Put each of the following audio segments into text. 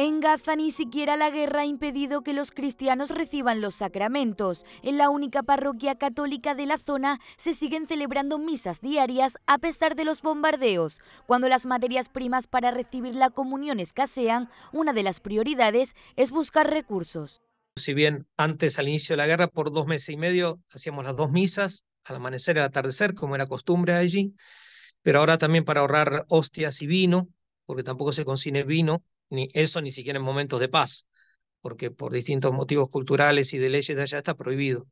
En Gaza ni siquiera la guerra ha impedido que los cristianos reciban los sacramentos. En la única parroquia católica de la zona se siguen celebrando misas diarias a pesar de los bombardeos. Cuando las materias primas para recibir la comunión escasean, una de las prioridades es buscar recursos. Si bien antes, al inicio de la guerra, por dos meses y medio hacíamos las dos misas, al amanecer y al atardecer, como era costumbre allí, pero ahora también para ahorrar hostias y vino, porque tampoco se consigue vino eso ni siquiera en momentos de paz, porque por distintos motivos culturales y de leyes de allá está prohibido.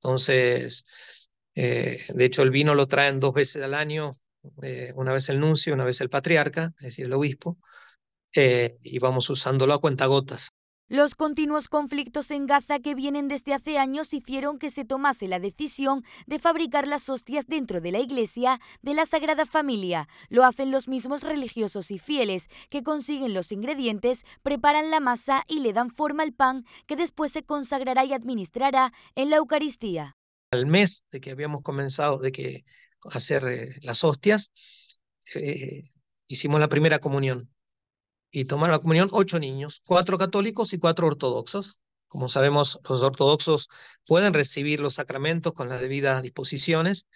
Entonces, eh, de hecho, el vino lo traen dos veces al año, eh, una vez el nuncio, una vez el patriarca, es decir, el obispo, eh, y vamos usándolo a cuentagotas. Los continuos conflictos en Gaza que vienen desde hace años hicieron que se tomase la decisión de fabricar las hostias dentro de la iglesia de la Sagrada Familia. Lo hacen los mismos religiosos y fieles que consiguen los ingredientes, preparan la masa y le dan forma al pan que después se consagrará y administrará en la Eucaristía. Al mes de que habíamos comenzado de que hacer eh, las hostias, eh, hicimos la primera comunión y tomaron la comunión ocho niños, cuatro católicos y cuatro ortodoxos. Como sabemos, los ortodoxos pueden recibir los sacramentos con las debidas disposiciones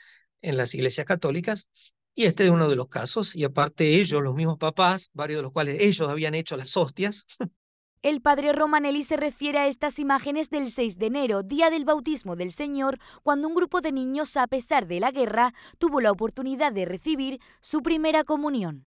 en las iglesias católicas, y este es uno de los casos, y aparte ellos, los mismos papás, varios de los cuales ellos habían hecho las hostias. El padre Romanelli se refiere a estas imágenes del 6 de enero, día del bautismo del Señor, cuando un grupo de niños, a pesar de la guerra, tuvo la oportunidad de recibir su primera comunión.